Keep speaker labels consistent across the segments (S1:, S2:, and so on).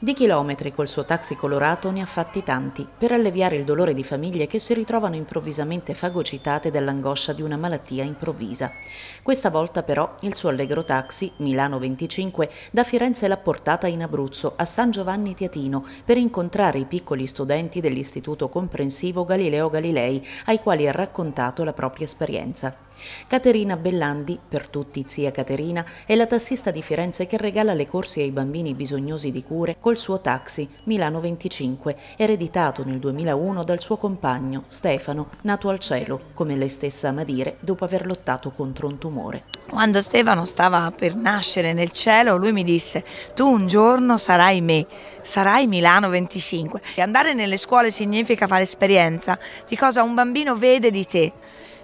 S1: Di chilometri col suo taxi colorato ne ha fatti tanti per alleviare il dolore di famiglie che si ritrovano improvvisamente fagocitate dall'angoscia di una malattia improvvisa. Questa volta però il suo allegro taxi Milano 25 da Firenze l'ha portata in Abruzzo a San Giovanni Tiatino per incontrare i piccoli studenti dell'Istituto Comprensivo Galileo Galilei ai quali ha raccontato la propria esperienza. Caterina Bellandi, per tutti zia Caterina, è la tassista di Firenze che regala le corsi ai bambini bisognosi di cure col suo taxi Milano 25, ereditato nel 2001 dal suo compagno Stefano, nato al cielo, come lei stessa ama dire, dopo aver lottato contro un tumore.
S2: Quando Stefano stava per nascere nel cielo, lui mi disse: Tu un giorno sarai me, sarai Milano 25. E andare nelle scuole significa fare esperienza di cosa un bambino vede di te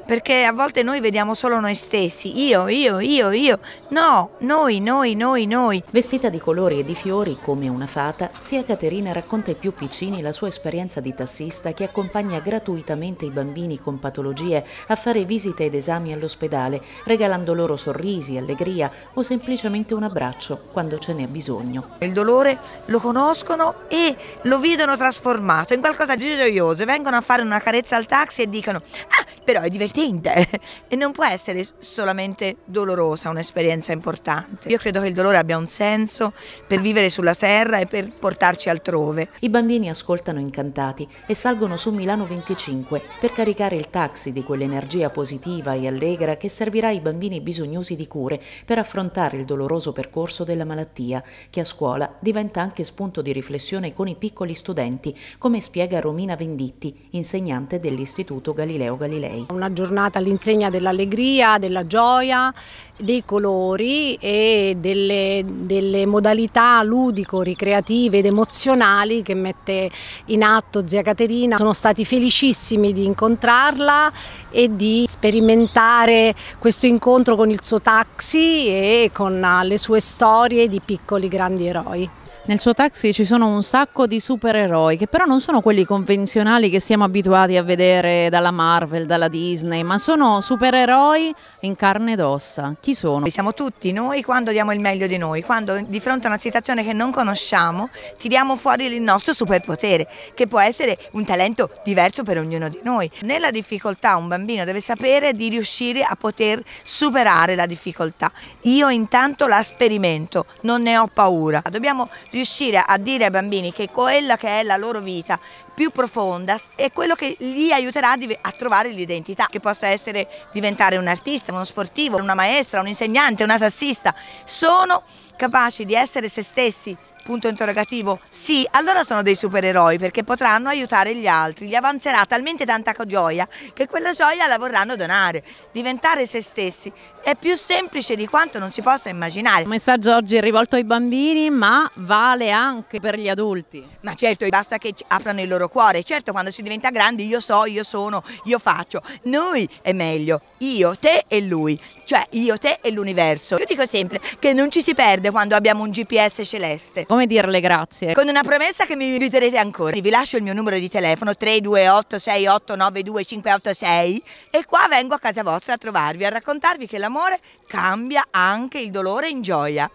S2: perché a volte noi vediamo solo noi stessi, io, io, io, io, no, noi, noi, noi, noi. Vestita di colori e di fiori come
S1: una fata, zia Caterina racconta ai più piccini la sua esperienza di tassista che accompagna gratuitamente i bambini con patologie a fare visite ed esami all'ospedale, regalando loro sorrisi, allegria o semplicemente un abbraccio quando ce n'è bisogno. Il dolore
S2: lo conoscono e lo vedono trasformato in qualcosa di gioioso, vengono a fare una carezza al taxi e dicono "Ah, però è divertente e non può essere solamente dolorosa un'esperienza importante. Io credo che il dolore abbia un senso per vivere sulla terra e per portarci altrove. I bambini ascoltano incantati e salgono su Milano
S1: 25 per caricare il taxi di quell'energia positiva e allegra che servirà ai bambini bisognosi di cure per affrontare il doloroso percorso della malattia che a scuola diventa anche spunto di riflessione con i piccoli studenti, come spiega Romina Venditti, insegnante
S3: dell'Istituto Galileo Galilei. Day. Una giornata all'insegna dell'allegria, della gioia, dei colori e delle, delle modalità ludico-ricreative ed emozionali che mette in atto zia Caterina. Sono stati felicissimi di incontrarla e di sperimentare questo incontro con il suo taxi e con eh, le sue storie di piccoli grandi eroi. Nel
S1: suo taxi ci sono un sacco di supereroi che però non sono quelli convenzionali che siamo abituati a
S2: vedere dalla Marvel, dalla Disney, ma sono supereroi in carne ed ossa. Chi sono? Siamo tutti noi quando diamo il meglio di noi, quando di fronte a una situazione che non conosciamo tiriamo fuori il nostro superpotere, che può essere un talento diverso per ognuno di noi. Nella difficoltà un bambino deve sapere di riuscire a poter superare la difficoltà. Io intanto la sperimento, non ne ho paura. Dobbiamo riuscire a dire ai bambini che quella che è la loro vita più profonda è quello che li aiuterà a trovare l'identità, che possa essere diventare un artista, uno sportivo, una maestra, un insegnante, una tassista. Sono capaci di essere se stessi Punto interrogativo. Sì, allora sono dei supereroi perché potranno aiutare gli altri, gli avanzerà talmente tanta gioia che quella gioia la vorranno donare, diventare se stessi. È più semplice di quanto non si possa immaginare. Il messaggio oggi è rivolto ai bambini ma vale anche per gli adulti. Ma certo, basta che aprano il loro cuore. Certo, quando si diventa grandi io so, io sono, io faccio. Noi è meglio, io, te e lui. Cioè io, te e l'universo. Io dico sempre che non ci si perde quando abbiamo un GPS celeste come dirle grazie? Con una promessa che mi inviterete ancora. Vi lascio il mio numero di telefono 32868925586 e qua vengo a casa vostra a trovarvi, a raccontarvi che l'amore cambia anche il dolore in gioia.